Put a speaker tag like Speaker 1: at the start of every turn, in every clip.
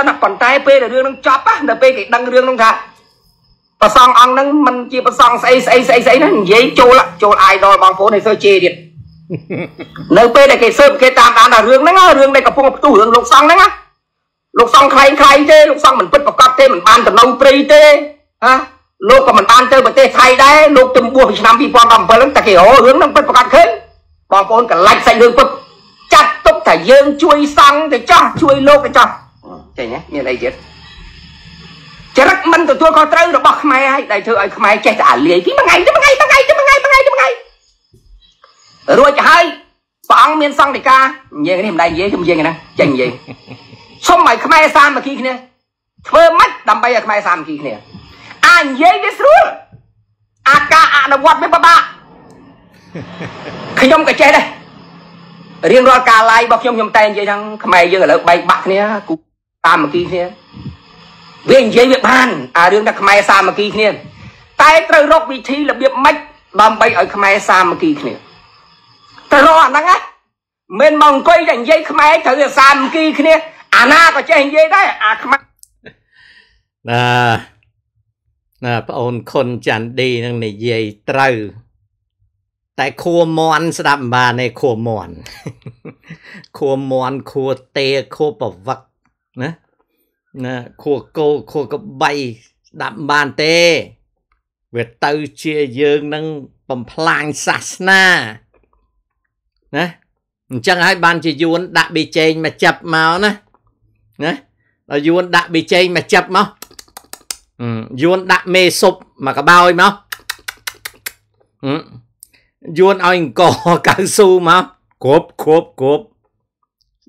Speaker 1: សិនណាប៉ុន្តែពេលដែលរឿងនឹងចប់ណានៅពេលគេដឹងរឿងនឹងថាប្រសងអង្គនឹងមិនជាប្រសងស្អីស្អីស្អីស្អីណានិយាយចូលចូល idol បងប្អូនឲ្យសើជេរទៀតនៅពេលដែលគេសើបគេតាមដានថារឿងហ្នឹងរឿងដែលកំពុងផ្ទុះរឿងលោកសង្ឃហ្នឹងលោកសង្ឃខ្លែងខ្លែងទេលោកសង្ឃមិនពិតប្រកបទេមិនបានតំណងព្រៃទេណាលោកក៏មិនបានទៅប្រទេសថៃដែរលោកទំបួសពីឆ្នាំ2017ហ្នឹងតែគេហៅរឿងហ្នឹងពិតប្រកបឃើញបងប្អូនកលាច់សាច់រឿងពិតចាត់ទុកថាយើងជួយសង្ឃទៅចាស់ជួយលោកទៅចាស់ចេញមានអីទៀតចរិតមិនទទួលខុសត្រូវរបស់ខ្មែរហើយដែលធ្វើឲ្យខ្មែរចេះតែអាលាយពីមួយថ្ងៃទៅមួយថ្ងៃទៅមួយថ្ងៃទៅមួយថ្ងៃមួយថ្ងៃទៅមួយថ្ងៃរួចហើយព្រះអង្គមាន សង្ឃដីកានិយាយនេះមិនដែរនិយាយខ្ញុំនិយាយហ្នឹងចេញនិយាយសុំឲ្យខ្មែរសាមគ្គីគ្នាធ្វើម៉េចដើម្បីឲ្យខ្មែរសាមគ្គីគ្នា អានិយាយវាស្រួលអាការអនុវត្តវាពិបាកខ្ញុំក៏ចេះដែររៀងរាល់ការឡាយរបស់ខ្ញុំខ្ញុំតែនិយាយថាខ្មែរយើងឥឡូវបែកបាក់គ្នាគូសាមគ្គីគ្នាវានិយាយវាបានអារឿងថាខ្មែរសាមគ្គីគ្នាតែត្រូវរកវិធីរបៀបម៉េចដើម្បីឲ្យខ្មែរសាមគ្គីគ្នាត្រូវរកអាហ្នឹងណាមិនមកអង្គុយតែនិយាយខ្មែរត្រូវតែសាមគ្គីគ្នាអាណាក៏ចេះនិយាយដែរអាខ្មែរ
Speaker 2: ណាណាប្អូនខុនច័ន្ទឌីនឹងនិយាយត្រូវ តែខួមន់ស្ដាប់មិនបានទេខួមន់ខួមន់ខួទេខួប្រវឹកណាណាខួរគោខួរក្បៃស្ដាប់បានទេ វាទៅជាយើងនឹងបំផ្លាញសាសនាណាអញ្ចឹងហើយបានជាយួនដាក់ប៊ីចេងមកចាប់មកណាណាដល់យួនដាក់ប៊ីចេងមកចាប់មកយួនដាក់មេសុបមកកបោយមកយួនឲ្យអង្គកៅស៊ូមកគ្រប់គ្រប់គ្រប់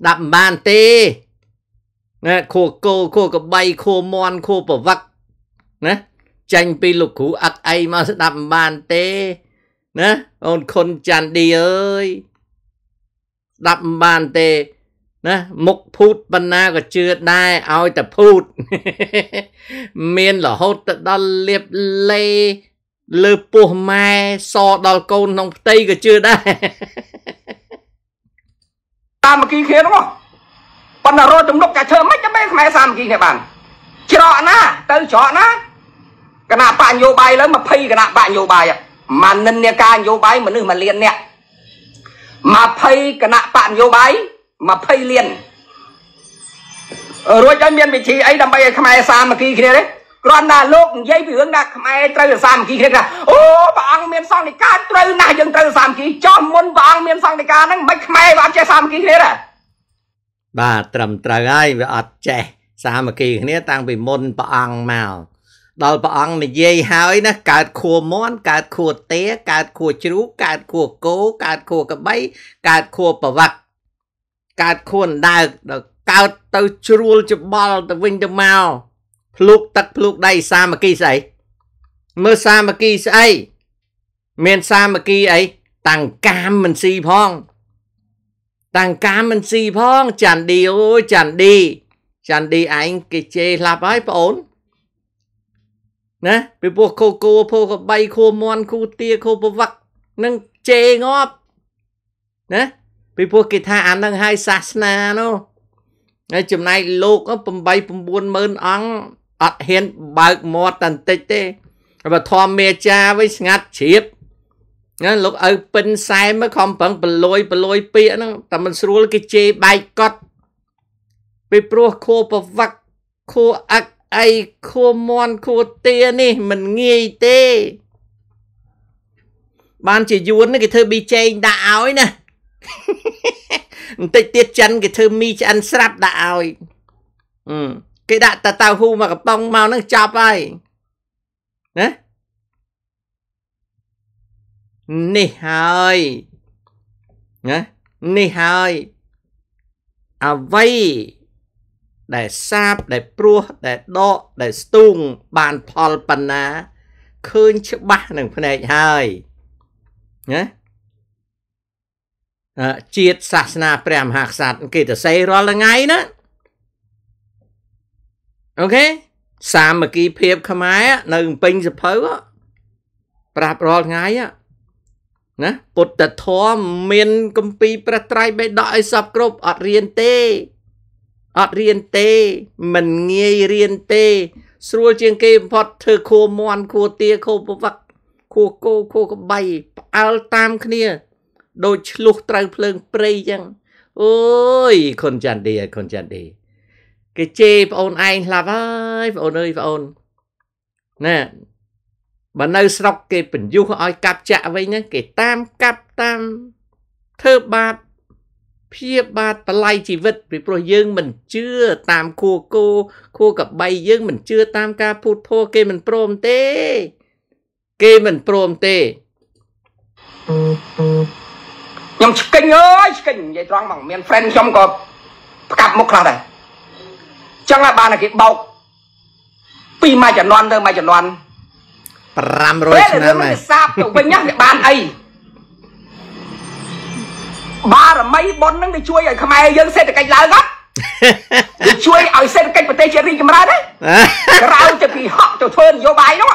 Speaker 2: ដាក់មិនបានទេណាខួគោខួកបៃខួមន់ខួប្រវឹកណាចាញ់ពីលោកគ្រូអឹកអីមកស្ដាប់មិនបានទេណាអូនខុនច័ន្ទឌីអើយស្ដាប់មិនបានទេ ណាមុខភូតបណ្ណាក៏ជឿដែរឲ្យតែភូត មានរហូតទៅដល់លៀបលេ លើពោះម៉ែសដល់កូនក្នុងផ
Speaker 1: ្ទៃក៏ជឿដែរតាមគីគ្នានោះប៉ុន្តែរត់ទំនុកតែធ្វើមិនដើម្បីខ្មែរសាមគ្គីគ្នាបានច្រកណាទៅច្រកណាគណៈបញ្ញោបាយឡើង20គណៈបញ្ញោបាយមកនិន្នាការនយោបាយមនុស្សមួយលានអ្នក20គណៈបញ្ញោបាយ20លានរួចឲ្យមានវិធីអីដើម្បីឲ្យខ្មែរសាមគ្គីគ្នាទេគ្រាន់តែលោកនិយាយពីរឿងថាខ្មែរត្រូវសាមគ្គីគ្នាថាអូព្រះអង្គមាន សង្ឃនិកាយត្រូវណាស់យើងត្រូវសាមគ្គីចោះមុនព្រះអង្គមានសង្ឃនិកាយហ្នឹងមិនខ្មែរវាអត់ចេះសាមគ្គីគ្នាទេ
Speaker 2: បាទត្រឹមត្រូវហើយវាអត់ចេះសាមគ្គីគ្នាតាំងពីមុនព្រះអង្គមកដល់ព្រះអង្គនិយាយហើយណាកើតខួមន់កើតខួទាកើតខួជ្រូកកើតខួគោកើតខួកបីកើតខួប្រវឹកកើតខួនដើកដល់កើតទៅជ្រួលច្បល់ទៅវិញទៅមកភ្លុកទឹកភ្លុកដៃសាមគ្គីស្អីមើលសាមគ្គីស្អីមានសាមគ្គីអីតាំងកាមមិនស៊ីផងតាំងកាមិនស៊ីផង ចាន់ឌីអូយចាន់ឌីចាន់ឌីឯងគេជេរស្លាប់ហើយប្អូនណាពីពោះខូគូពោះកបៃខូមន់ខូទាខូប្រវឹកនឹងជេរងាប់ណាពីពោះគេថាអានឹងហើយសាសនានោះហើយចំណែកលោក8 90000អង្គអត់ហ៊ានបើកមាត់តន្តិចទេបើធម្មមេចាវិញស្ងាត់ជ្រាបណាលោកឪពិនសែមខំប្រឹងបលួយបលួយពាកហ្នឹងតែមិនស្រួលគេជេរបែកកត់ពីព្រោះខួប្រវឹកខួអឹកអីខួមន់ខួទានេះមិនងាយទេ បាន ជាយួនគេធ្វើប៊ីចេងដាក់ឲ្យ ណា បន្តិចទៀតចិនគេធ្វើមីឆ្អិនស្រាប់ដាក់ឲ្យគេដាក់តតៅហ៊ូមកកំប៉ុងមកហ្នឹងចប់ហើយណានេះហើយណានេះហើយអ្វី ដែលសាបដែលព្រោះដែលដកដែលស្ទូងបានផលប៉ុណ្ណាឃើញច្បាស់នឹងភ្នែកហើយណាជាតិសាសនាព្រះមហាក្សត្រគេទៅសេរាល់ថ្ងៃណាអូខេសាមគ្គីភាព ខ្មែរនៅពេញសភៅប្រាប់រាល់ថ្ងៃណាពុទ្ធធម៌មានគម្ពីរព្រះត្រៃបិដកឲ្យសពគ្រប់អត់រៀនទេអត់រៀនទេ មិនងាយរៀនទេ ស្រួលជាងគេបំផុតធ្វើខួមន់ខួទាខួប្រវឹកខួគោខួកបៃផ្អើលតាមគ្នា ដូចឆ្លុះត្រូវភ្លើងព្រៃចឹងអូយខុនចាន់ឌីខុនចាន់ឌីគេជេរប្អូនឯងស្លាប់ហើយប្អូនអើយប្អូនណាបើនៅស្រុកគេបញ្យុះឲ្យកាប់ចាក់វិញហ្នឹងគេតាមកាប់តាមធ្វើបាបភៀបបាតបល័យជីវិតពីព្រោះយើងមិនជឿតាមគួគោគួកបៃយើងមិនជឿតាមការពូតធោះគេមិនព្រមទេ គេមិនព្រមទេ
Speaker 1: ខ្ញុំឆ្កិញអើយឆ្កិញនិយាយត្រង់មកមាន friend ខ្ញុំក៏ផ្កាប់មុខខ្លះដែរចឹងបានគេបោក ពីមួយចំនួនទៅមួយចំនួន
Speaker 2: 500ឆ្នាំហើយ
Speaker 1: សាបទៅវិញហ្នឹងវាបានអីបារមីប៉ុនហ្នឹងវាជួយឲ្យខ្មែរយើងសេដ្ឋកិច្ចឡើងអត់វាជួយឲ្យសេដ្ឋកិច្ចប្រទេសជាតិរីកចម្រើនណាក្រៅទៅពីហក់ទៅធ្វើនយោបាយនោះ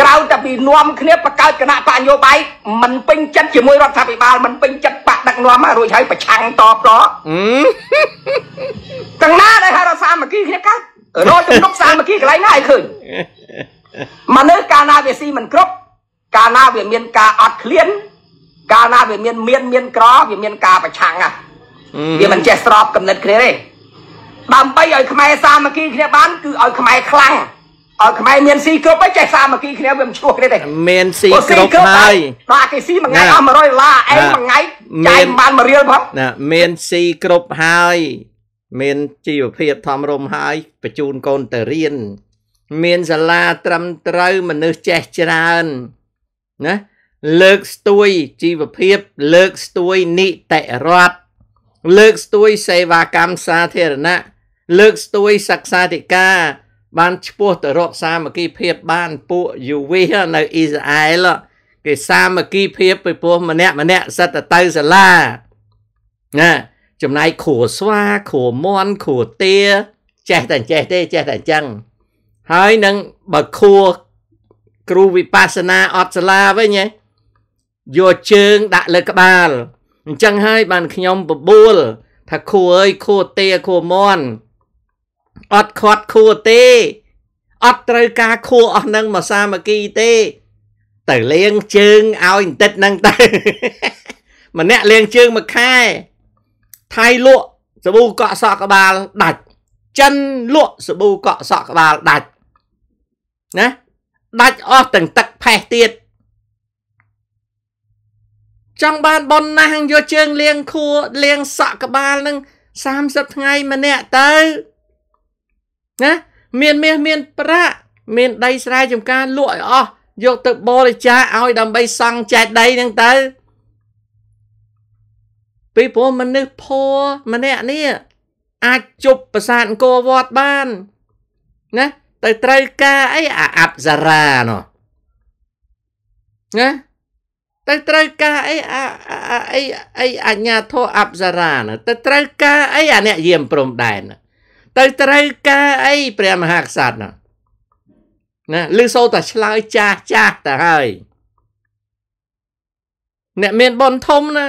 Speaker 1: ក្រៅតែពីនាំគ្នាបង្កើតគណៈបកនយោបាយมันពេញចិត្តជាមួយរដ្ឋាភិបាលมันពេញចិត្តបកដឹកនាំហើយរួចហើយប្រឆាំងតបតទាំងណាដែលហៅរដ្ឋសាមគ្គីគ្នាកើតរត់ទំនុកសាមគ្គីកន្លែងណាឲ្យឃើញមនុស្សកាលណាវាស៊ីមិនគ្រប់កាលណាវាមានការអត់ឃ្លាន កាលណាវាមាន មានមានក្រវាមាន ការប្រឆាំងហ่ะវាមិនចេះស្របកំណត់គ្នាទេដើម្បីឲ្យខ្មែរសាមគ្គីគ្នាបានគឺឲ្យខ្មែរខ្លាំងឲ្យខ្មែរមានស៊ីគ្រប់ហើយចេះសាមគ្គីគ្នាវាមិនឈ្លោះគ្នាទេមានស៊ីគ្រប់ហើយបាទគេស៊ីមួយថ្ងៃអស់100ដុល្លារឯងមួយថ្ងៃចាយបាន1រៀលផង
Speaker 2: ណាមានស៊ីគ្រប់ហើយមានជីវភាពធំរំហើយបញ្ជូនកូនទៅរៀនមានសាលាត្រឹមត្រូវមនុស្សចេះច្រើនណាលើកស្ទួយជីវភាពលើកស្ទួយនីតិរដ្ឋលើកស្ទួយសេវាកម្មសាធារណៈលើកស្ទួយសិក្សាធិការ បានឈ្មោះទៅរកសាមគ្គីភាពបានពួកយូវីនៅអ៊ីស្រាអែលគេសាមគ្គីភាពពីព្រោះម្នាក់ម្នាក់សិតទៅសាលាណាចំណាយគ្រួស្វាគ្រួមន់គ្រួទាចេះតែចេះទេចេះតែអញ្ចឹងហើយនឹងបើខួរគ្រូវិបស្សនាអត់សាលាវិញណាយកជើងដាក់លើក្បាលអញ្ចឹងហើយបានខ្ញុំបបួលថាខួរអើយខួរទេខួរមន់អត់ខាត់ខួរទេអត់ត្រូវការខួរអស់នឹងមកសាមគ្គីទេ ទៅលេងជើងឲ្យបន្តិចហ្នឹងទៅម្នាក់លេងជើងមួយខែថៃលក់សាប៊ូកក់សក់ក្បាលដាច់ចិនលក់សាប៊ូកក់សក់ក្បាលដាច់ណាដាច់អស់ទាំងទឹកផេះទៀតចង់បានប៉ុនណាស់យកជើងលៀងខួរលៀងសក់ក្បាលនឹង30ថ្ងៃម្នាក់ទៅណាមានមាសមាន ប្រាក់មាន ដីស្រែចំការលក់ឲ្យអស់យកទៅបរិច្ចាគឲ្យដើម្បីសង់ចេតិយនឹងទៅ ពីព្រោះមនុស្សភ័រម្នាក់នេះអាចជប់ប្រាសាទអង្គរវត្តបានណាទៅត្រូវការអីអាអប្សរានោះណាទៅត្រូវការអីអាអីអីអញ្ញាធោអប្សរានោះទៅត្រូវការអីអាអ្នកយាមព្រំដែនទៅត្រូវការអីព្រះមហាក្សត្រនោះណាឬសូតែឆ្លើយចាស់ចាស់ទៅហើយ អ្នកមានបនធំណា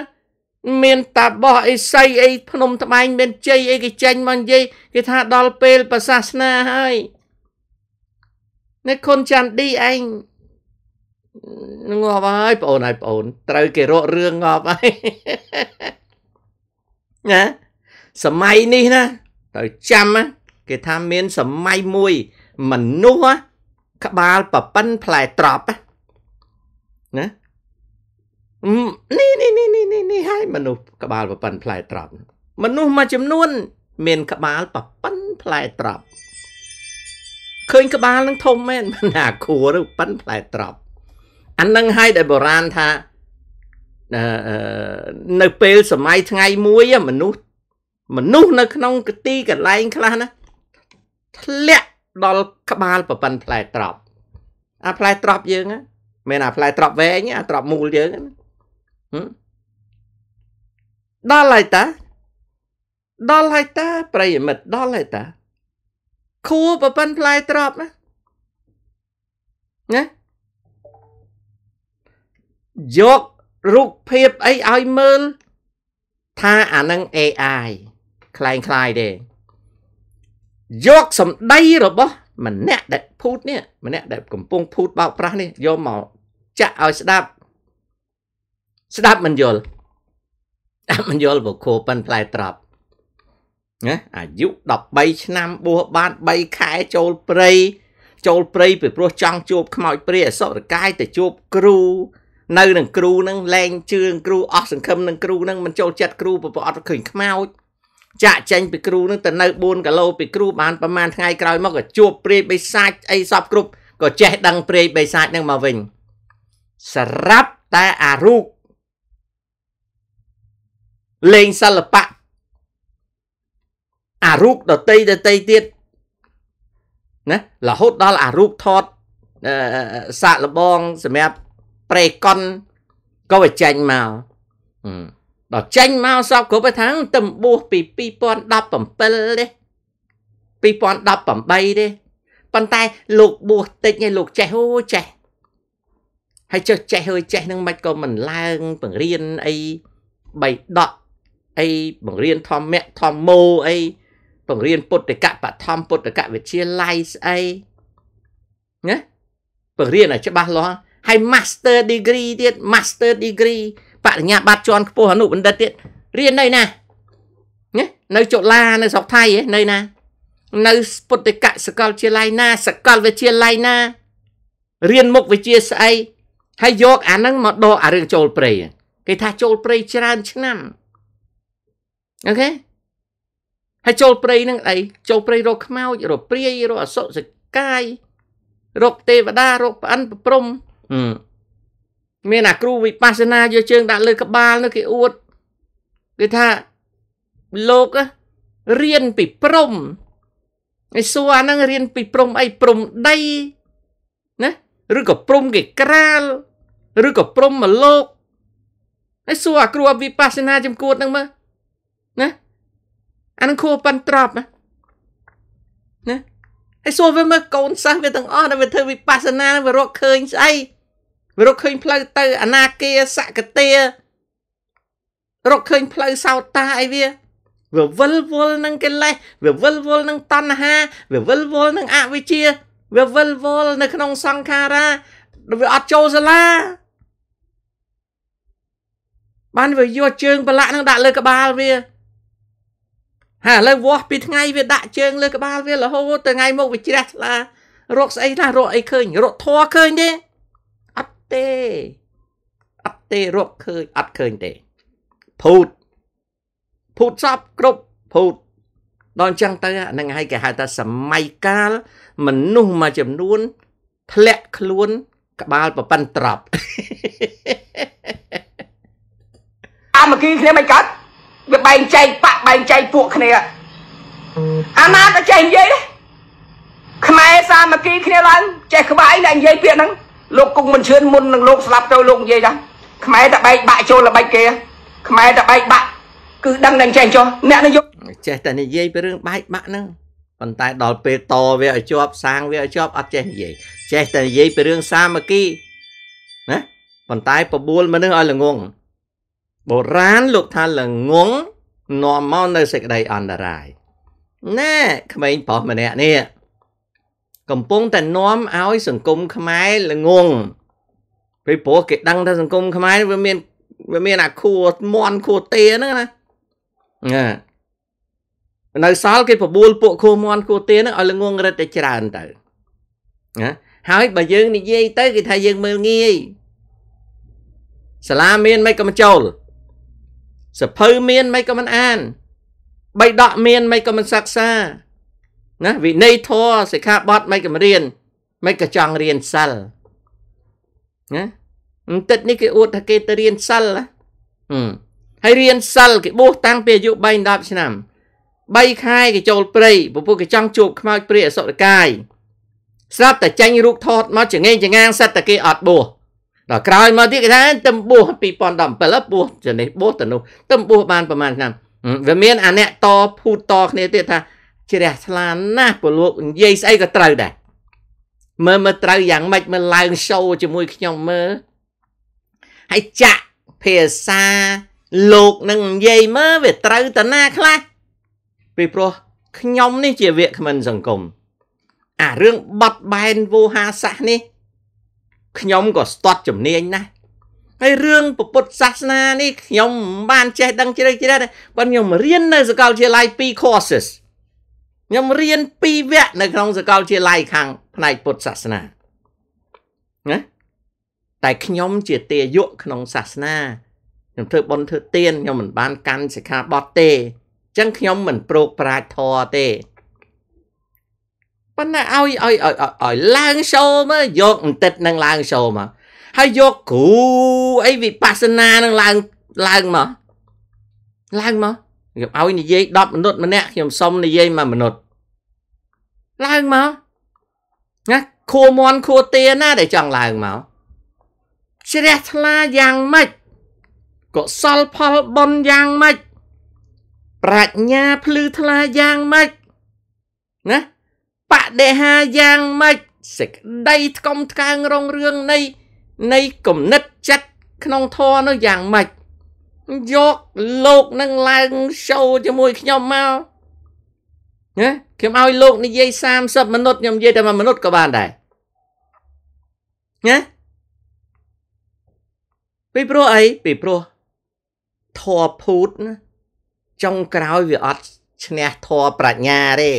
Speaker 2: មាន តាបោះអីស័យអីភ្នំត្បែងមានជ័យអីគេចេញមកនិយាយគេថាដល់ពេលប្រសាសនាហើយនៅខុនចាន់ឌីឯងងាប់ហើយបងអូនហើយបងអូនត្រូវ គេរករឿងងាប់ហើយណាសម័យនេះណាត្រូវចាំគេថាមាន សម័យមួយមនុស្ស ក្បាលប៉ប៉ិនផ្លែត្រប់ណានេះនេះនេះនេះនេះហើយមនុស្សក្បាលប៉ប៉ិនផ្លែត្រប់មនុស្សមួយចំនួន មាន ក្បាលប៉ប៉ិនផ្លែត្រប់ឃើញក្បាលនឹងធំមែនមិនថាខួរឬប៉ិនផ្លែត្រប់អានឹងហើយដែលបុរាណថានៅពេលសម័យថ្ងៃមួយមនុស្សមនុស្សនៅក្នុងគទីកន្លែងខ្លះណាធ្លាក់ដល់ក្បាលប្រប៉ិនផ្លែត្រប់អាផ្លែត្រប់យើងមិនអាផ្លែត្រប់វែងអាត្រប់មូលយើងដល់ហើយតា ដល់ហើយតា ប្រិយមិត្តដល់ហើយតាខួរប៉ិនផ្លែត្រប់ណាណាយករូបភាពអីឲ្យមើលថាអានឹង AI คล้ายคล้ายទេយកសម្ដីរបស់ម្នាក់ដែលភូតនេះម្នាក់ដែលកំពុងភូតបោកប្រាស់នេះយកមកចាក់ឲ្យស្ដាប់ស្ដាប់មិនយល់អាមិនយល់បុគ្គលប៉ិនផ្លែត្រប់ណាអាយុ13ឆ្នាំបួសបាន3ខែចូលព្រៃចូលព្រៃពីព្រោះចង់ជួបខ្មោចព្រាអសុរកាយទៅជួបគ្រូនៅនឹងគ្រូនឹងលែងជឿងគ្រូអស់សង្ឃឹមនឹងគ្រូនឹងមិនចូលចិត្តគ្រូប្រពអត់ឃើញខ្មោចចាក់ចេញពីគ្រូនឹងទៅនៅ4គីឡូពីគ្រូបានប្រហែលថ្ងៃក្រោយមកក៏ជួបព្រាយបិសាចអីសពគ្រប់ក៏ចេះដឹងព្រាយបិសាចនឹងមកវិញសរាប់តែអារូបលេងសិល្បៈអារូបដតីដតីទៀតណារហូតដល់អារូបថតសាក់លបងសម្រាប់ប្រេកុនក៏វាចេញមកដល់ចេញមកសពគ្រប់ថាងទំបួសពី2017ទេ2018ទេប៉ុន្តែលោកបួសតិចឯងលោកចេះអូចេះហើយចេះចេះហើយចេះនឹងមិនក៏មិនឡើងបង្រៀនអីបៃដកអីបង្រៀនធម្មៈធម្មោអីបង្រៀនពុទ្ធកបឋមពុទ្ធកវិទ្យាល័យស្អីណាបង្រៀនឲ្យច្បាស់លាស់ហើយ master degree ទៀត master degree បរិញ្ញាបត្រជាន់ខ្ពស់អនុបណ្ឌិតទៀតរៀននៅណាណានៅចុឡានៅស្រុកថៃនៅណា នៅពុទ្ធកសកលវិទ្យាល័យណាសកលវិទ្យាល័យណារៀនមុខវិជ្ជាស្អីហើយយកអាហ្នឹងមកដកអារឿងចូលព្រៃគេថាចូលព្រៃច្រើនឆ្នាំអូខេហើយចូលព្រៃនឹងអីចូលព្រៃរកខ្មោចរកព្រាយរកអសុសកាយរកទេវតារកប្អិនប្រព្រំមានអាគ្រូវិបស្សនាយកជើង ដាក់លើក្បាលនោះគេអួតគេថាលោករៀនពីព្រំឯសួរអាហ្នឹងរៀនពីព្រំអីព្រំដីណាឬក៏ព្រំគេក្រាលឬក៏ព្រំមកលោកឯសួរអាគ្រូវិបស្សនាចំគួតហ្នឹងមើលអានឹងគួរប៉ិនត្រប់ណាហើយសួរវាមើលកូនសិស្សវាទាំងអស់ដែលវាធ្វើវិបស្សនាវារកឃើញស្អីវារកឃើញផ្លូវទៅអនាគាសកតារកឃើញផ្លូវសោតាអីវាវាវិលវល់នឹងកិលេសវាវិលវល់នឹងតណ្ហាវាវិលវល់នឹងអវិជ្ជា វាវិលវល់នៅក្នុងសង្ខារាវាអត់ចូលសាលាបានវាយកជើងប្រឡាក់នឹងដាក់លើក្បាលវាហើយឥឡូវវាស់ពីថ្ងៃវាដាក់ជើងលើក្បាលវារហូតទៅថ្ងៃមុខវាជ្រះឆ្លារកស្អីខ្លះរកអីឃើញរកធัวឃើញទេអត់ទេអត់ទេរកឃើញអត់ឃើញទេភូតភូតសពគ្រប់ភូតដល់អញ្ចឹងទៅហ្នឹងហើយគេហៅថាសម័យកាល មនុស្សមួយចំនួន ធ្លាក់ខ្លួនក្បាលប្រប៉ិនត្រប់
Speaker 1: អាមកីគ្នាមិនកើតវាបែងចែកបាក់បែងចែកពួកគ្នា អាណាក៏ចេះនិយាយដែរខ្មែរសាមគ្គីគ្នាឡើងចេះក្បាយតែនិយាយពាក្យហ្នឹងលោកគង់មិនឈឿនមុននឹងលោកស្លាប់ទៅលោកនិយាយដែរខ្មែរតែបែកបាក់ចូលល្បិចគេខ្មែរតែបែកបាក់គឺដឹងតែចេះចុះអ្នកនយោប
Speaker 2: ាយចេះតែនិយាយពីរឿងបែកបាក់ហ្នឹងប៉ុន្តែដល់ពេលតវាឲ្យជាប់សាងវាឲ្យជាប់អត់ចេះនិយាយចេះតែនិយាយពីរឿងសាមគ្គីណាប៉ុន្តែប្របួល មនុស្សឲ្យល្ងង់បុរាណលោកថាល្ងងនាំមកនៅសេចក្តីអន្តរាយណែក្មេងប្រុសម្នាក់នេះកំពុងតែនាំឲ្យសង្គមខ្មែរល្ងងពេលព្រោះគេដឹងថាសង្គមខ្មែរវាមានវាមាន អា ខួរមន់ខួរទាហ្នឹងណាណានៅសល់គេប្របួលពួកខួរមន់ខួរទាហ្នឹងឲ្យល្ងងរិតតែច្រើនទៅណាហើយបើយើងនិយាយទៅគេថាយើងមើលងាយសាលាមានមិនក៏មិនចូលសភៅមានមិនក៏មិនអានបៃដកមានមិនក៏មិនសិក្សា ណាវិន័យធម៌សិក្ខាបទមិនក៏មិនរៀនមិនក៏ចង់រៀនសិលណាបន្តិចនេះគេអួតថាគេទៅរៀនសិលហើយរៀនសិលគេបួសតាំងពីអាយុ3 10ឆ្នាំ3ខែគេចូលព្រៃពពុះគេចង់ជួបខ្មោចព្រាអសុរកាយស្រាប់តែចាញ់រូបថតមកចងេងចងាងសិតតែគេអត់បួសក្រោយមកទៀតគេថាទំបួស2017បួសជនេះបួសទៅនោះទំបួសបានប្រហែលឆ្នាំវាមានអាអ្នកតភូតតគ្នាទៀតថាជ្រះឆ្លានណាស់ពលលោកនិយាយស្អីក៏ត្រូវដែរមើលមើលត្រូវយ៉ាងម៉េចមើលឡើង show ជាមួយខ្ញុំមើលហើយចាក់ភាសាលោកនឹងនិយាយមើលវាត្រូវតាណាខ្លះពីព្រោះខ្ញុំនេះជាវាគ្មិនសង្គមអារឿងបត់បែនវោហាសាសនេះខ្ញុំក៏ស្ទាត់ជំនាញណាស់ហើយរឿងពុទ្ធសាសនានេះខ្ញុំមិនបានចេះដឹងជ្រៅជ្រះទេប៉ុន្តែខ្ញុំរៀននៅសាកលវិទ្យាល័យ2 courses ខ្ញុំរៀន2វគ្គនៅក្នុងសាកលវិទ្យាល័យខាង ផ្នែកពុទ្ធសាសនាណាតែខ្ញុំជាទាយកក្នុងសាសនាខ្ញុំធ្វើបុណ្យធ្វើទានខ្ញុំមិនបានកាន់សិក្ខាបទទេអញ្ចឹងខ្ញុំមិនប្រោកប្រាជ្ញធរទេប៉ុន្តែឲ្យឲ្យឲ្យឡើងចូលមកយកបន្តិចនឹងឡើងចូលមកហើយយកគ្រូអីវិបស្សនានឹងឡើងឡើងមកឡើងមកខ្ញុំឲ្យនិយាយ10មនុតម្នាក់ខ្ញុំសុំនិយាយ1មនុតឡើងមកណាខួរមន់ខួរទាណាដែលចង់ឡើងមកជ្រះថ្លាយ៉ាងម៉េចកុសលផលបុណ្យយ៉ាងម៉េចប្រាជ្ញាភ្លឺថ្លាយ៉ាងម៉េចណាបដិហាយ៉ាងម៉េចសេចក្តីថ្កុំថ្កើងរងរឿងនៃ នៃគំនិតចិត្តក្នុងធរនោះយ៉ាងម៉េចយកលោកនឹងឡើងចូលជាមួយ ខ្ញុំមកណាខ្ញុំឲ្យលោកនិយាយ 30минут ខ្ញុំនិយាយតែ 1минут ក៏បានដែរណាពីព្រោះអីពីព្រោះធរភូតណាចុងក្រោយវាអត់ឈ្នះធរប្រាជ្ញាទេ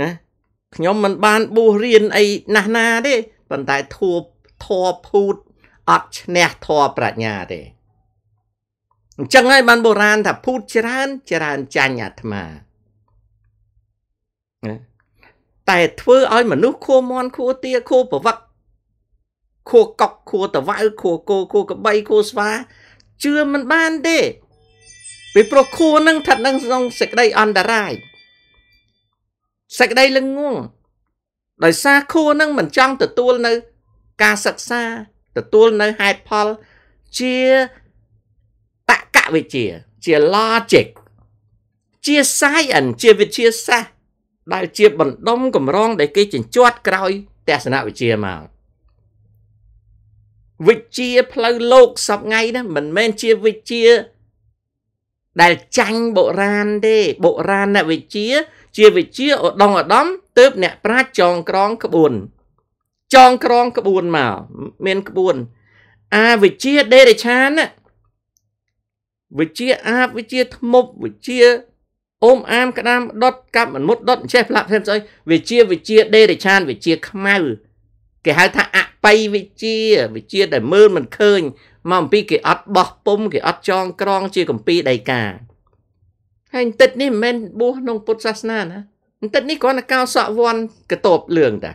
Speaker 2: ណាខ្ញុំមិនបានបួសរៀនអីណាស់ណាទេប៉ុន្តែធัวធัวភូតអត់ឈ្នះធัวប្រាជ្ញាទេអញ្ចឹងហើយបានបុរាណថាភូតច្រើនច្រើនចាញ់អាត្មាណាតែធ្វើឲ្យ មនុស្សខួមន់ខួទាខួប្រវឹកខួកកខួតវៅខួគោខួកបីខួស្វាជឿមិនបានទេពីព្រោះខួនឹងស្ថិតនឹងក្នុងសេចក្តី អន្តរាយសេចក្តីលងងដោយសារខួរនឹងមិនចង់ ទទួលនៅការសិក្សាទទួលនៅហេតុផលជាតកវិជា ជា logic ជា science ជាវិទ្យាសាស្ត្រដែលជាបណ្ដុំកម្រងដែលគេចិញ្ចាត់ក្រោយទស្សនវិជ្ជាមកវិជ្ជាផ្លូវលោកសពថ្ងៃណាមិនមែនជាវិជ្ជាដែលចាញ់បុរាណទេបុរាណវិជ្ជាជាវិជាឧត្តមឧត្តមទើបអ្នក ប្រាជ្ញចងក្រងក្បួនចងក្រងក្បួនមកមានក្បួន អាវិជាដេរិឆានវិជាអាវិជាថ្មប់វិជាអូមអាមក្តាមដុតកាប់មនុษย์ដុតចេះផ្លាក់ផ្សេងស្អីវិជាវិជាដេរិឆាន វិជាខ្មៅគេហៅថាអបិយវិជាវិជា ដែលមើលមិនឃើញមកអំពីគេអត់បោះពុំគេអត់ចងក្រងជាកម្ពីដីកាហើយបន្តិចនេះមិនមែនបួសក្នុងពុទ្ធសាសនាណាបន្តិចនេះគ្រាន់តែកោសក់វ័នកតបលឿងតា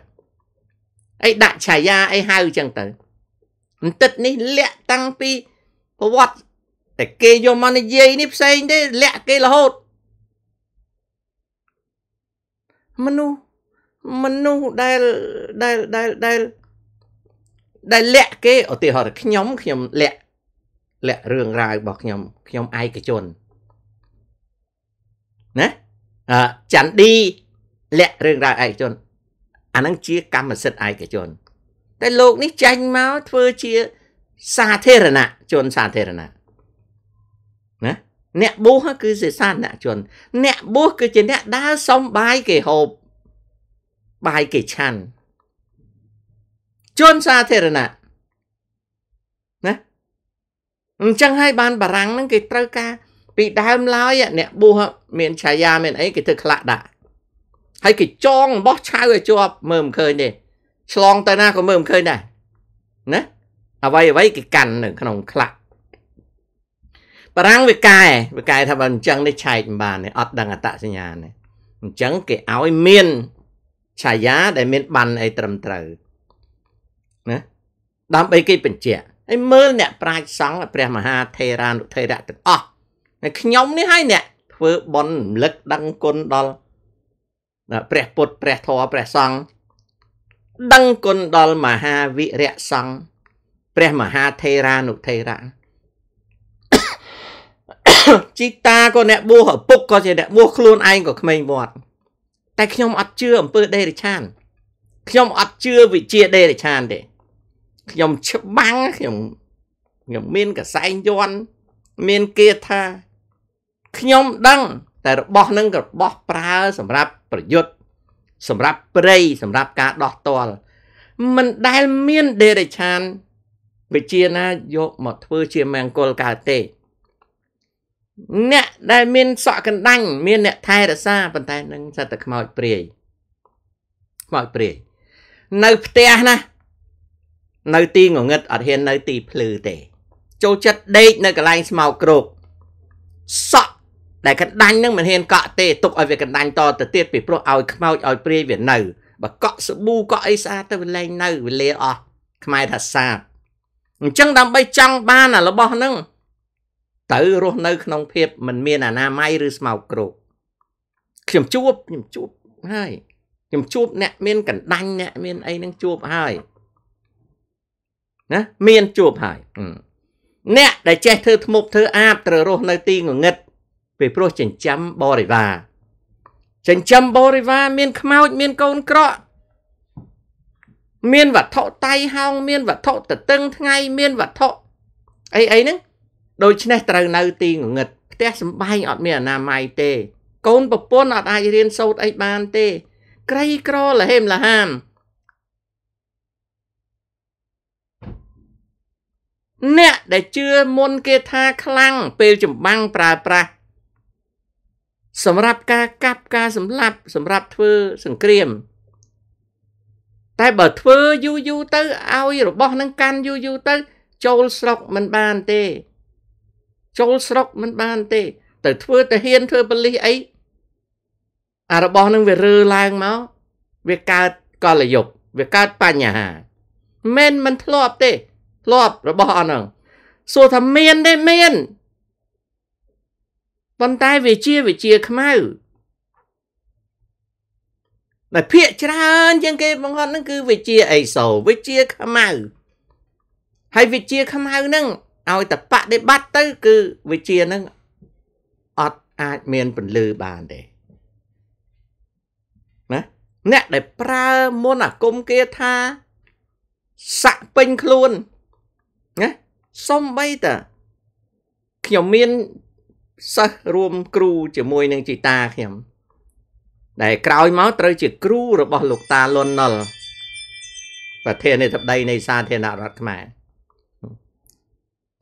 Speaker 2: អីដាក់ឆាយាអីហៅចឹងទៅបន្តិចនេះលាក់តាំងពីប្រវត្តិតែគេយកមកនិយាយនេះផ្សេងទេលាក់គេរហូតមនុស្សមនុស្សដែលដែលដែលដែលដែលលាក់គេឧទាហរណ៍ខ្ញុំខ្ញុំលាក់លាក់រឿងរ៉ាវរបស់ខ្ញុំខ្ញុំឯកជនណាចន្ទីលាក់រឿងរ៉ាវឯកជនអានឹងជា កម្មសិទ្ធិឯកជន តែលោកនេះចាញ់មកធ្វើជាសាធារណជនសាធារណៈណាអ្នកបួសគឺជាសាធារណជនអ្នកបួសគឺជាអ្នកដើរសុំបាយគេហូបបាយគេឆាន់ជនសាធារណៈណាអញ្ចឹងហើយបានបារាំងហ្នឹង គេត្រូវការពីដើមឡើយអ្នកបួសមានឆាយា មានអីគេធ្វើខ្លាក់ដាក់ហើយគេចងបោះឆៅឲ្យជាប់ មើលមិនឃើញទេឆ្លងទៅណាក៏មើលមិនឃើញដែរណាអ្វីអ្វីគេកាន់នៅក្នុងខ្លាក់បរាំងវាកែវាកែថាបើអញ្ចឹងនេះឆែកមិនបានទេអត់ដឹងអត្តសញ្ញាណទេអញ្ចឹងគេឲ្យមានឆាយាដែលមានបានអីត្រឹមត្រូវណាដើម្បីគេបញ្ជាក់ហើយមើលអ្នកប្រាជ្ញសង្ឃព្រះមហាថេរានុថេរៈទាំងអស់ខ្ញុំ នេះហើយអ្នកធ្វើបន់រំលឹកដឹងគុណដល់ព្រះពុទ្ធព្រះធម៌ព្រះសង្ឃដឹងគុណដល់មហាវិរៈសង្ឃព្រះមហាថេរានុថេរាជីតាក៏អ្នកបួសឪពុកក៏ជាអ្នកបួសខ្លួនឯងក៏ក្មេងវត្តតែខ្ញុំអត់ជឿអំពើដេរិឆាន ខ្ញុំអត់ជឿវិជាដេរិឆានទេខ្ញុំច្បាំងខ្ញុំខ្ញុំមានកសែងយន់មានគាថាខ្ញុំដឹង តែរបស់នឹងក៏របស់ប្រើសម្រាប់ប្រយុទ្ធសម្រាប់ប្រៃសម្រាប់ការដោះទាល់មិនដែលមានដេរិឆានវិជាណាយកមកធ្វើជាមង្គលកើតទេ អ្នកដែលមានសក់កណ្ដាញ់មានអ្នកថែរក្សាប៉ុន្តែនឹងសិតតែខ្មោចព្រាយខ្មោចព្រាយនៅផ្ទះណា នៅទីងងឹតអត់ហ៊ាននៅទីភ្លឺទេ ចូលចិត្តដេកនៅកន្លែងស្មោកគ្រោកសក់ដែលកណ្ដាញ់នឹងមិនហ៊ានកក់ទេទុកឲ្យវាកណ្ដាញ់តទៅទៀតពីព្រោះឲ្យខ្មោចឲ្យព្រាយវានៅបើកក់សាប៊ូកក់អីស្អាតទៅវាលែងនៅវាលាអស់ខ្មែរថាសាបអញ្ចឹងដើម្បីចង់បានអារបស់ហ្នឹងទៅរស់នៅក្នុងភាពមិនមានអនាម័យឬស្មោកគ្រោកខ្ញុំជួបខ្ញុំជួបហើយខ្ញុំជួបអ្នកមានកណ្ដាញ់អ្នកមានអីហ្នឹងជួបហើយណាមានជួបហើយអ្នកដែលចេះធ្វើធ្មប់ធ្វើអាបត្រូវរស់នៅទីងងឹតពីព្រោះចិញ្ចឹមបរិវារចិញ្ចឹមបរិវារមាន ខ្មោចមានកូនក្រក់មានវត្ថុតៃហោងមានវត្ថុតតឹងថ្ងៃ មានវត្ថុអីអីហ្នឹងដូច្នេះត្រូវនៅ ទីងងឹតផ្ទះសំបែងអត់មានអនាម័យទេ កូនប្រពន្ធអត់អាចរៀនសូត្រអីបាន ទេ ក្រីក្រលហេមលហាមអ្នកដែលជឿមុនគេថាខ្លាំងពេលចម្បាំងប្រើប្រាស់សម្រាប់ការកាប់ការសម្លាប់សម្រាប់ធ្វើសង្គ្រាម តែបើធ្វើយូរយូរទៅឲ្យរបស់នឹងកាន់យូរយូរទៅចូលស្រុកមិនបានទេ ចូលស្រុកមិនបានទេទៅធ្វើតាហ៊ានធ្វើបលិសអីអារបស់នឹងវារើឡើងមកវាកើតកលយុគវាកើតបញ្ហាមិនមិនធ្លាប់ទេធ្លាប់របស់អស់ហ្នឹងសួរថាមានទេមានប៉ុន្តែវាជាវិជាខ្មៅដែលភាកច្រើនជាងគេបង្ហត់ហ្នឹង គឺវិជាអេសូវិជាខ្មៅហើយវិជា ខ្មៅហ្នឹងឲ្យតែបដិបត្តិទៅ គឺវិជាហ្នឹងអត់អាចមានពន្លឺបានទេណាអ្នកដែលប្រើមុនអាគមគេថាសាក់ពេញខ្លួនណាសំបីតាខ្ញុំមានសិស្សរួមគ្រូ ជាមួយនឹងជីតាខ្ញុំដែលក្រោយមកត្រូវជាគ្រូរបស់លោកតាលន់ណុលប្រធានាធិបតីនៃសាធារណរដ្ឋខ្មែរ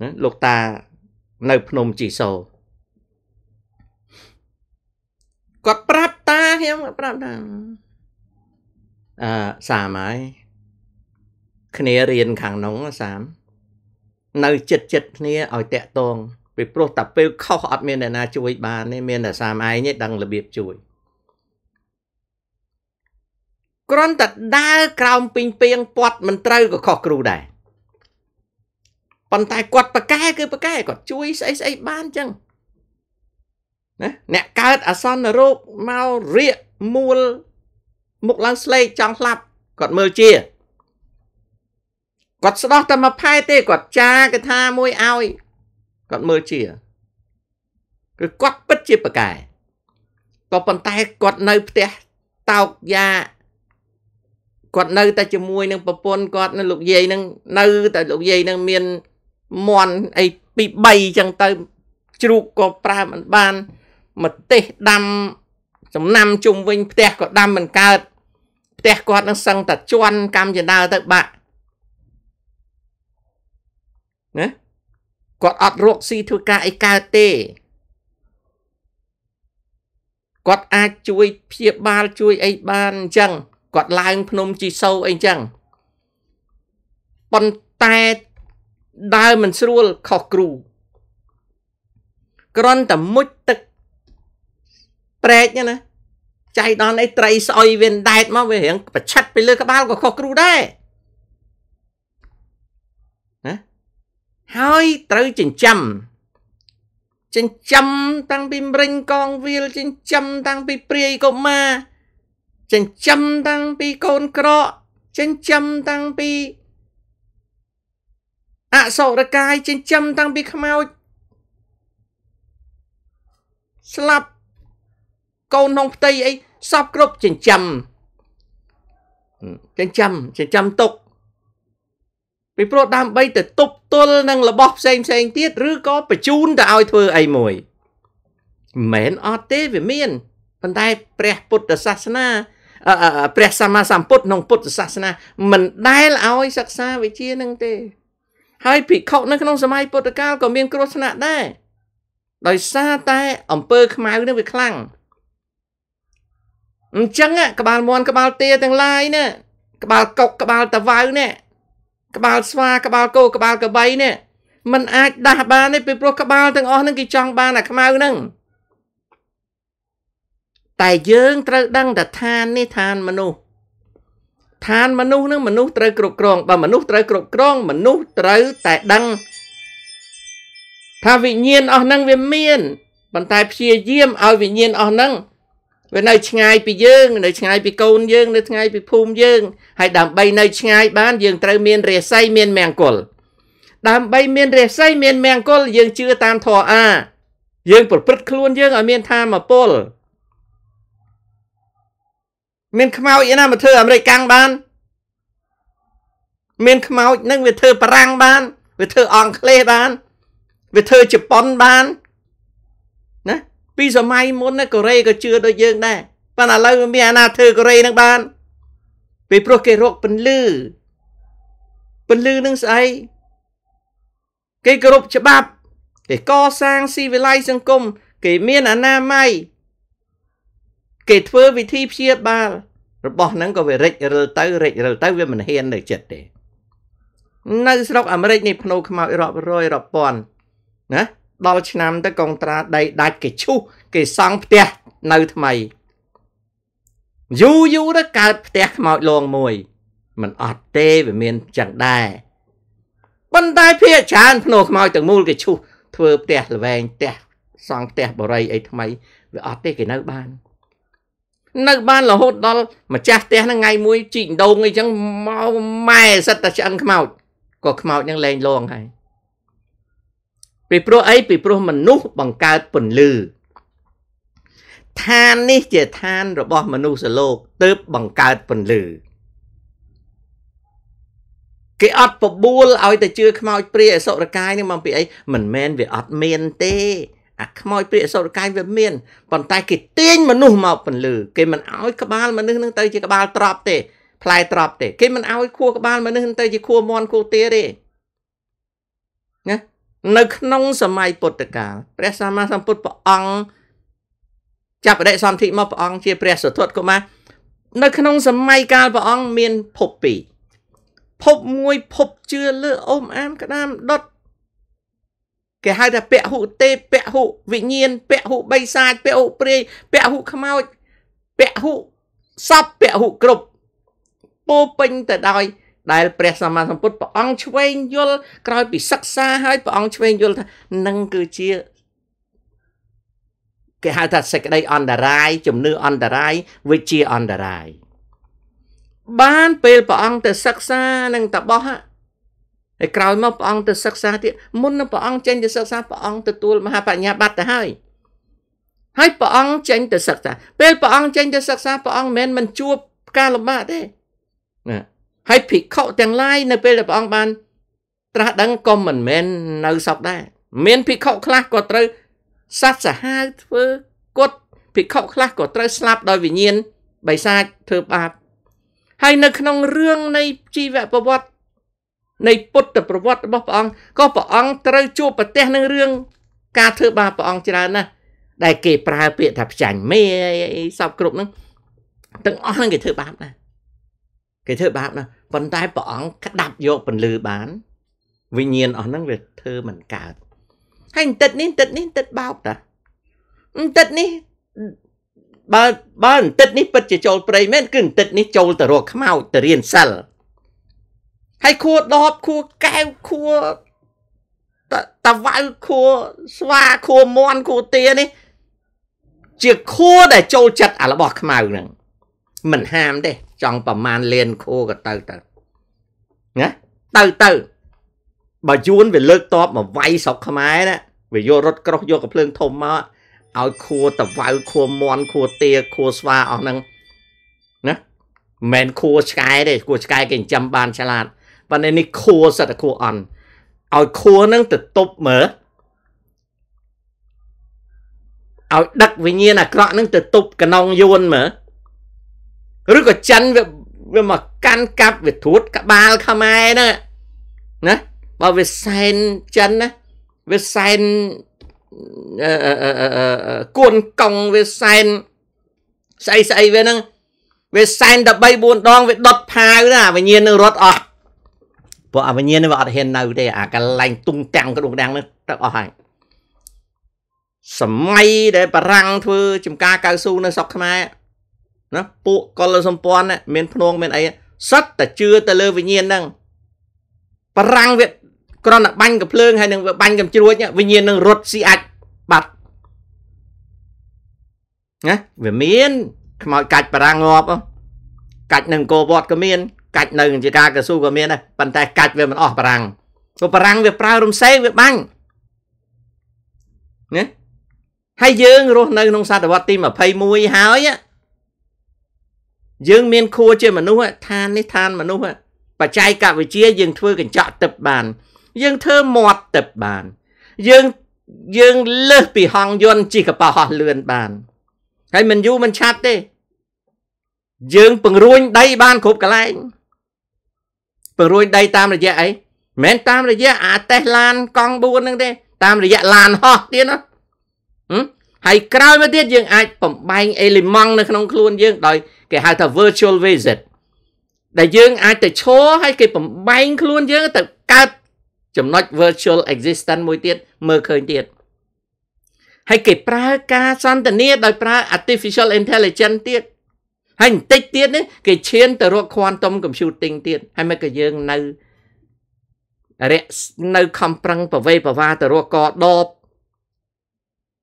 Speaker 2: ណាលោកតានៅភ្នំជីសូគាត់ប្រាប់តាខ្ញុំប្រាប់ថាអឺសាមហើយគ្នារៀនខាងនោះសាម នៅចិត្តចិត្តគ្នាឲ្យតាក់តងពីព្រោះតែពេលខុសអត់មានអ្នកណាជួយបានទេមានតែសាមឯងទេដឹងរបៀបជួយគ្រាន់តែដើរក្រោមពីងពីងពាត់មិនត្រូវក៏ខុសគ្រូដែរប៉ុន្តែគាត់ប្រកែគឺប្រកែគាត់ជួយស្អីស្អីបានចឹងណាអ្នកកើតអសន្នរោគមករៀកមូលមុខឡើងស្លេកចង់ស្លាប់គាត់មើលជាគាត់ស្ដោះតែមួយផែទេគាត់ចាកថាមួយឲ្យគាត់មើលជា គឺគាត់ពិតជាប្រកែក៏ប៉ុន្តែគាត់នៅផ្ទះតោកយ៉ាគាត់នៅតែជាមួយនឹងប្រពន្ធគាត់នៅលោកយាយនឹងនៅតែលោកយាយនឹងមានមន់អីពី3អញ្ចឹងទៅ ជ្រូកក៏ប្រើមិនបានម្ទេសដាំចំណាំជុំវិញ ផ្ទះក៏ដាំមិនកើតផ្ទះគាត់នឹងសឹងតែជន់កម្មចណ្ដាលទៅបាក់ណាគាត់អត់រកស៊ីធ្វើការអីកើតទេគាត់អាចជួយព្យាបាលជួយអីបានអញ្ចឹងគាត់ឡើងភ្នំជីសូវអីអញ្ចឹងប៉ុន្តែដើរមិនស្រួលខុសគ្រូគ្រាន់តែមុជទឹកប្រែកណាចៃដនអីត្រីស្អុយវាដែតមកវារៀងប្រឆិតទៅលើក្បាលក៏ខុសគ្រូដែរណាហើយត្រូវចិញ្ចឹមចិញ្ចឹមតាំងពីម្រេញកងវាលចិញ្ចឹមតាំងពីព្រាយកុមារចិញ្ចឹមតាំងពីកូនក្រកចិញ្ចឹមតាំងពីអសុរកាយចិញ្ចឹមតាំងពីខ្មោច ស្លាប់កូនក្នុងផ្ទៃអីសពគ្រប់ចិញ្ចឹមចិញ្ចឹមចិញ្ចឹមទុកពីព្រោះដើម្បីទៅទប់ទល់នឹងរបស់ផ្សេងផ្សេងទៀតឬក៏បញ្ជូនទៅឲ្យធ្វើអីមួយមិនមែនអត់ទេវាមានប៉ុន្តែព្រះពុទ្ធសាសនាព្រះសម្មាសម្ពុទ្ធក្នុងពុទ្ធសាសនាមិនដែលឲ្យសិក្សាវិជានឹងទេ ហើយភិក្ខុនៅក្នុងសម័យពុទ្ធកាលក៏មានគ្រោះថ្នាក់ដែរដោយសារតែអំពើខ្មៅនឹងវាខ្លាំងអញ្ចឹងក្បាលមន់ក្បាលទាទាំងឡាយណាក្បាលកុកក្បាលតាវ៉ៅណាក្បាលស្វាក្បាលគោក្បាលក្របីនេះมันអាចដាស់បានទេពីព្រោះក្បាលទាំងអស់ហ្នឹងគេចង់បានអាខ្មៅហ្នឹងតែយើងត្រូវដឹងថាឋាននេះឋានមនុស្សឋានមនុស្សនឹងមនុស្សត្រូវគ្រប់គ្រងបើមនុស្សត្រូវគ្រប់គ្រងមនុស្សត្រូវតែដឹងថាវិញ្ញាណអស់ហ្នឹងវាមានប៉ុន្តែព្យាយាមឲ្យវិញ្ញាណអស់ហ្នឹងវានៅឆ្ងាយពីយើងនៅឆ្ងាយពីកូនយើងនៅឆ្ងាយពីភូមិយើងហើយដើម្បីនៅឆ្ងាយបានយើងត្រូវមានរាសីមានមង្គលដើម្បីមានរាសីមានមង្គលយើងជឿតាមធម៌អាយើង ប្រព្រឹត្តខ្លួនយើងឲ្យមានធម៌ពលមានខ្មោចឯណាមកធ្វើអាមេរិកកាំងបានមានខ្មោចនឹងវាធ្វើបារាំងបានវាធ្វើអង់គ្លេសបានវាធ្វើជប៉ុនបានពីសម័យមុនណាកូរ៉េក៏ជឿដូចយើងដែរប៉ុន្តែឥឡូវមានអាណាធ្វើកូរ៉េនឹងបានពេលព្រោះគេរកពន្លឺពន្លឺនឹងស្អីគេគោរពច្បាប់គេកសាងស៊ីវិល័យសង្គមគេមានអនាម័យគេធ្វើវិធីព្យាបាល របស់ហ្នឹងក៏វារិចរិលទៅរិចរិលទៅវាមិនហ៊ាននៅចិត្តទេនៅស្រុកអាមេរិកនេះភ្នោខ្មោចរាប់រយរាប់ពាន់ណាដល់ឆ្នាំទៅកងត្រាដីដាច់គេឈូសគេសង់ផ្ទះនៅថ្មីយូរយូរទៅកើតផ្ទះខ្មោចលងមួយมันអត់ទេវាមានចឹងដែរប៉ុន្តែភាកច្រើនភ្នោខ្មោចទាំងមូលគេឈូសធ្វើផ្ទះល្វែងផ្ទះ សង់ផ្ទះបរិយអីថ្មីវាអត់ទេគេនៅបាននៅបានរហូត ដល់ម្ចាស់ផ្ទះហ្នឹងថ្ងៃមួយជីកដងអីចឹងមកម៉ែសិតតែឆ្អឹងខ្មោចក៏ខ្មោចហ្នឹងលែងលងហើយពីព្រោះអីពីព្រោះមនុស្សបង្កើតពន្លឺឋាននេះជាឋានរបស់មនុស្សលោកទើបបង្កើតពន្លឺគេអត់បបួលឲ្យតែជឿខ្មោចព្រាយអសុរកាយនឹងមកពីអីមិនមែនវាអត់មានទេអាខ្មោចព្រាយអសុរកាយវាមានប៉ុន្តែគេទាញមនុស្សមកពន្លឺគេមិនឲ្យក្បាលមនុស្សនឹងទៅជាក្បាលត្រប់ទេផ្លែត្រប់ទេគេមិនឲ្យខួរក្បាលមនុស្សនឹងទៅជាខួរមន់ខួរទាទេនៅក្នុង សម័យពុទ្ធកាលព្រះសម្មាសម្ពុទ្ធព្រះអង្គចាប់បដិសន្ធិមកព្រះអង្គជា ព្រះសុធតកុមារនៅក្នុងសម័យកាលព្រះអង្គមានភពពីរភពមួយភពជឿលើអូមអាមក្តាមដុតគេហៅថាពហុទេពហុវិញ្ញាណពហុបិសាចពហុព្រាយពហុខ្មោចពហុសពពហុគ្រប់ពោពេញទៅដោយដែលព្រះសម្មាសម្ពុទ្ធព្រះអង្គឆ្វេងយល់ក្រោយពីសិក្សាហើយព្រះអង្គឆ្វេងយល់ថានឹងគឺជាគេហៅថាសេចក្តីអន្តរាយជំនឿអន្តរាយវិជាអន្តរាយបានពេលព្រះអង្គទៅសិក្សានឹងតបោះហើយក្រោយមកព្រះអង្គទៅសិក្សាទៀតមុននឹងព្រះអង្គចេញទៅសិក្សាព្រះអង្គទទួលមហាបញ្ញាបត្រទៅហើយហើយព្រះអង្គចេញទៅសិក្សាពេលព្រះអង្គចេញទៅសិក្សាព្រះអង្គមិនមែនមិនជួបការលំបាកទេហើយភិក្ខុទាំងឡាយនៅពេលដែលព្រះអង្គបាន ត្រាស់ដឹងក៏មិនមែននៅសពដែរមានភិក្ខុខ្លះក៏ត្រូវសាស្ត្រសាហាវធ្វើគុតភិក្ខុខ្លះក៏ត្រូវស្លាប់ដោយវិញ្ញាណបិសាចធ្វើបាបហើយនៅក្នុងរឿងនៃជីវប្រវត្តិនៃពុទ្ធប្រវត្តិរបស់ព្រះអង្គក៏ព្រះអង្គត្រូវជួបប្រទះនឹងរឿងការធ្វើបាបព្រះអង្គច្រើនណាស់ដែលគេប្រើពាក្យថាផ្ចាញ់មេអីសពគ្រប់ហ្នឹងទាំងអស់ហ្នឹងគេធ្វើបាបណាស់គេធ្វើបាបណាប៉ុន្តែព្រះអង្គក្តាប់យកពន្លឺបានវិញ្ញាណអស់ហ្នឹងវាធ្វើមិនកើតហើយទឹកនេះទឹកនេះទឹកបោកតាទឹកនេះបើបើទឹកនេះពិតជាចូលព្រៃមែនគឺទឹកនេះចូលទៅរកខ្មោចទៅរៀនសិលហើយខួរដបខួរកែវខួរតតវ៉ៅខួរស្វាខួរមន់ខួរទានេះជាខួរដែលចូលចិត្តអារបស់ខ្មៅហ្នឹងមិនហាមទេចង់ប្រមាណលានខួរក៏ទៅទៅណាទៅទៅបើយួនវាលើកតបមកវាយស្រុកខ្មែរណាវាយករត់ក្រោះយកកំភ្លើងធំមកឲ្យខួរតវៅខួរមន់ខួរទាខួរស្វាអស់ហ្នឹងណាមិនខួរឆ្កែទេខួរឆ្កែគេចិញ្ចឹមបាន ឆ្លាតប៉ុន្តែនេះខួរសិតតែខួរអន់ឲ្យខួរហ្នឹងទៅទប់មើលឲ្យដឹកវិញ្ញាណអាក្រក់ហ្នឹងទៅទប់កណងយួនមើលឬក៏ចិនវាវាមកកាន់កាប់វាត្រួតក្បាលខ្មែរហ្នឹងណាបើវាសែនចិនណាវាសែនគួនកង់វាសែនស្អីស្អីវាហ្នឹងវាសែនតែ3 4ដងវាដុតផាវណាវិញ្ញាណនឹងរត់អស់ពួកអវិញ្ញាណវាអត់ហ៊ាននៅទេអាកន្លែងទុំតាំងក្ដុងដាំងហ្នឹងទៅអស់ហើយសម័យដែលបារាំងធ្វើចំការកៅស៊ូនៅស្រុកខ្មែរណាពួកកុលសម្ព័ន្ធមានភ្នងមានអីសិតតែជឿទៅលើវិញ្ញាណហ្នឹងបរាំងវាក្រណបាញ់កំភ្លើងហើយនឹងបាញ់កំជ្រួចវិញ្ញាណនឹងរត់ស៊ីអាចបាត់ណាវាមានខ្មោចកាច់បរាំងងាប់កាច់នឹងកោវត្តក៏មាន កាច់នៅជាការកស៊ូក៏មានដែរប៉ុន្តែកាច់វាមិនអស់បរាំងព្រោះបរាំងវាប្រើរំសេកវាបាញ់ណាហើយយើងរស់នៅក្នុងសតវត្សទី21ហើយយើងមានខួរជាមនុស្សឋាននេះឋានមនុស្សបច្ចេកវិទ្យាយើងធ្វើកញ្ចក់ទឹកបាន យើងធ្វើមាត់ទឹកបាន យើងយើងលើសពីហងយន្តជិះកប៉ោះហោះលឿនបានហើយមិនយូរមិនឆាប់ទេ យើងពង្រួញដី បានគ្រប់កន្លែងពង្រួញដី តាមរយៈអីមិនតាមរយៈអាតេសឡាន កង់4ហ្នឹងទេ តាមរយៈឡានហោះទៀតណាហើយក្រោយមកទៀតយើងអាចបំបែងអេលីម៉ង់នៅក្នុងខ្លួនយើងដោយគេហៅថា virtual visit ដែលយើង អាចទៅឈរហើយគេបំបែងខ្លួនយើងទៅកើតចំណុច virtual existence មួយទៀតមើលឃើញទៀតហើយគេប្រើការសន្ទនាដោយប្រើ artificial intelligence ទៀតហើយបន្តិចទៀតនេះគេឈានទៅរក quantum computing ទៀតហើយមិនក៏យើងនៅរៈនៅខំប្រឹងប្រវេប្រវាទៅរកកដប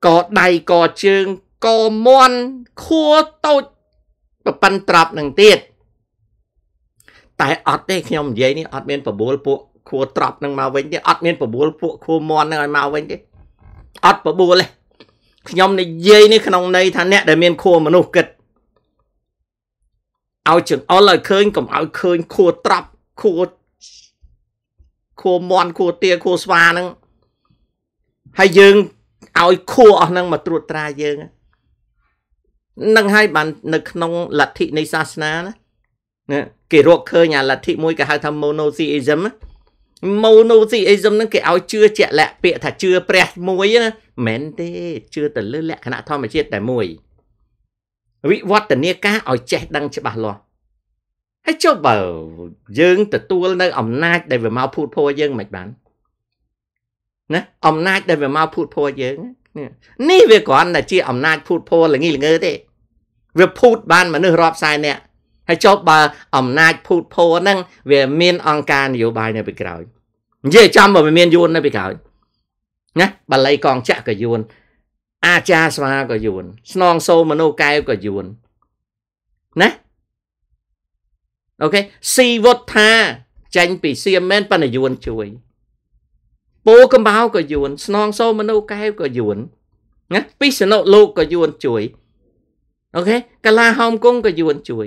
Speaker 2: កដៃកជើងកមន់ខួរតូចប្រប៉ិនត្រប់នឹងទៀតតែអត់ទេខ្ញុំនិយាយនេះអត់មានប្របួលពួកខួរត្រប់នឹងមកវិញទេអត់មានប្របួលពួកខួរមន់នឹងឲ្យមកវិញទេអត់ប្របួលទេខ្ញុំនិយាយនេះក្នុងន័យថាអ្នក ដែលមានខួរមនុស្សគិតឲ្យចង្អុលឲ្យឃើញកុំឲ្យឃើញខួរត្រប់ខួរខួរមន់ខួរទាខួរស្វាហ្នឹងហើយយើងឲ្យខួរអស់ហ្នឹងមកត្រួតត្រាយើងនឹងហើយបាននៅក្នុងលទ្ធិនៃសាសនាណាគេរកឃើញអាលទ្ធិមួយគេហៅថា monotheism monotheism ហ្នឹងគេឲ្យជឿជាក់លាក់ពាក្យថាជឿព្រះមួយណាមិនទេជឿទៅលើលក្ខណៈធម្មជាតិតែមួយវិវត្តនាការឲ្យចេះដឹង ច្បាស់លាស់ហើយចុះបើយើងទទួលនៅអំណាចដែលវាមកភូតភរយើងមិនបានណាអំណាចដែលវាមកភូតភរយើងណានេះវាគ្រាន់តែជាអំណាចភូតភរល្ងីល្ងើទេវាភូតបានមនុស្សរាប់សែននាក់ហើយចុះបើអំណាចភូតភរហ្នឹងវា មាន អង្គការនយោបាយនៅពីក្រោយនិយាយចំបើមានយួននៅពីក្រោយណាបល័យកងចាក់ក៏យួនអាចារ្យស្វាក៏យួន ស្នងសូមនុស្សកែវក៏យួនណាអូខេស៊ីវុតថាចាញ់ពីសៀមមែនប៉ុន្តែយួនជួយពោកំបោក៏យួនស្នងសូមនុស្សកែវក៏យួនណាពិសនុលោកក៏យួនជួយអូខេកាឡាហោមគង់ក៏យួនជួយ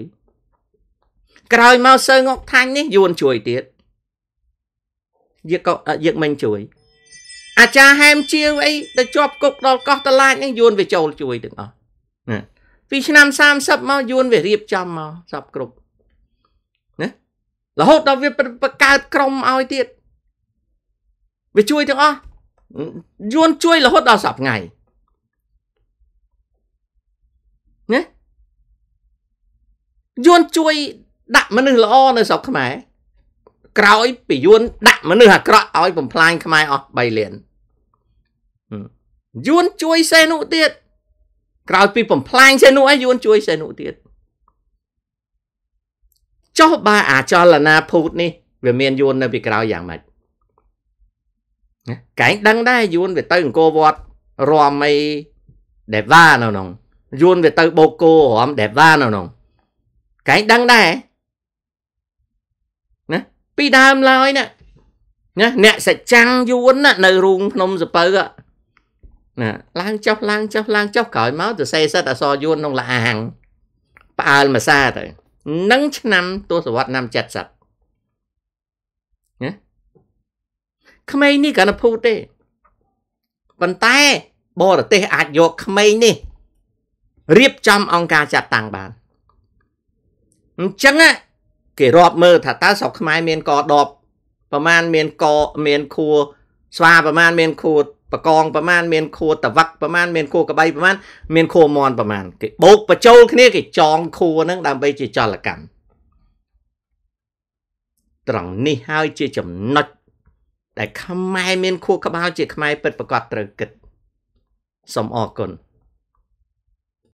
Speaker 2: ក្រោយមកសើងុកថាញ់នេះយួនជួយទៀតយកក៏យកមិញជួយអាចារ្យហែមជាវអីទៅជាប់គុកដល់កោះតឡាចនឹងយួនវាចូលជួយទាំងអស់ណាពីឆ្នាំ30មកយួនវារៀបចំមកសពគ្រប់ណារហូតដល់វាបង្កើតក្រុមឲ្យទៀតវាជួយទាំងអស់យួនជួយរហូតដល់សប្ថ្ងៃណាយួនជួយ ដាក់មនុស្សល្អនៅស្រុកខ្មែរក្រោយពីយួនដាក់មនុស្សអាក្រក់ឲ្យបំផ្លាញខ្មែរអស់3លានយួនជួយសេនុទៀតក្រោយពីបំផ្លាញសេនុហើយយួនជួយ សេនុទៀតចុះបើអាចលនាភូតនេះវាមានយួននៅពីក្រោយយ៉ាងម៉េចកែងដឹងដែរយួនវាទៅអង្គរវត្តរំអីដេវ៉ានៅក្នុងយួនវាទៅបូកគោរំដេវ៉ានៅក្នុងកែងដឹងដែរណាពីដើមឡើយណាណាអ្នកសច្ចាំងយួនណានៅរូងភ្នំសពៅណាឡើងចុះឡើងចុះឡើងចុះក្រោយមកទៅសេសិតអសរយួនក្នុងលអាងផ្អើលមួយសាទៅនឹងឆ្នាំទសវត្សរ៍ឆ្នាំ70ក្មេងនេះគ្រាន់តែភូតទេប៉ុន្តែបរទេសអាចយកក្មេងនេះរៀបចំអង្គការចាត់តាំងបានអញ្ចឹងគេរាប់មើលថាតើស្រុកខ្មែរមានកដបប្រមាណមានកមានខួរស្វាប្រមាណមានខួរ បកងប្រមាណមានខួរតវឹកប្រមាណមានខួរក្បៃប្រមាណមានខួរមន់ប្រមាណគេបូកបញ្ចូលគ្នាគេចងខួរហ្នឹងដើម្បីជាចលកម្មត្រង់នេះហើយជាចំណុចដែលខ្មែរមានខួរក្បាលជា ខ្មែរពិតប្រកបត្រូវគិតសូមអរគុណ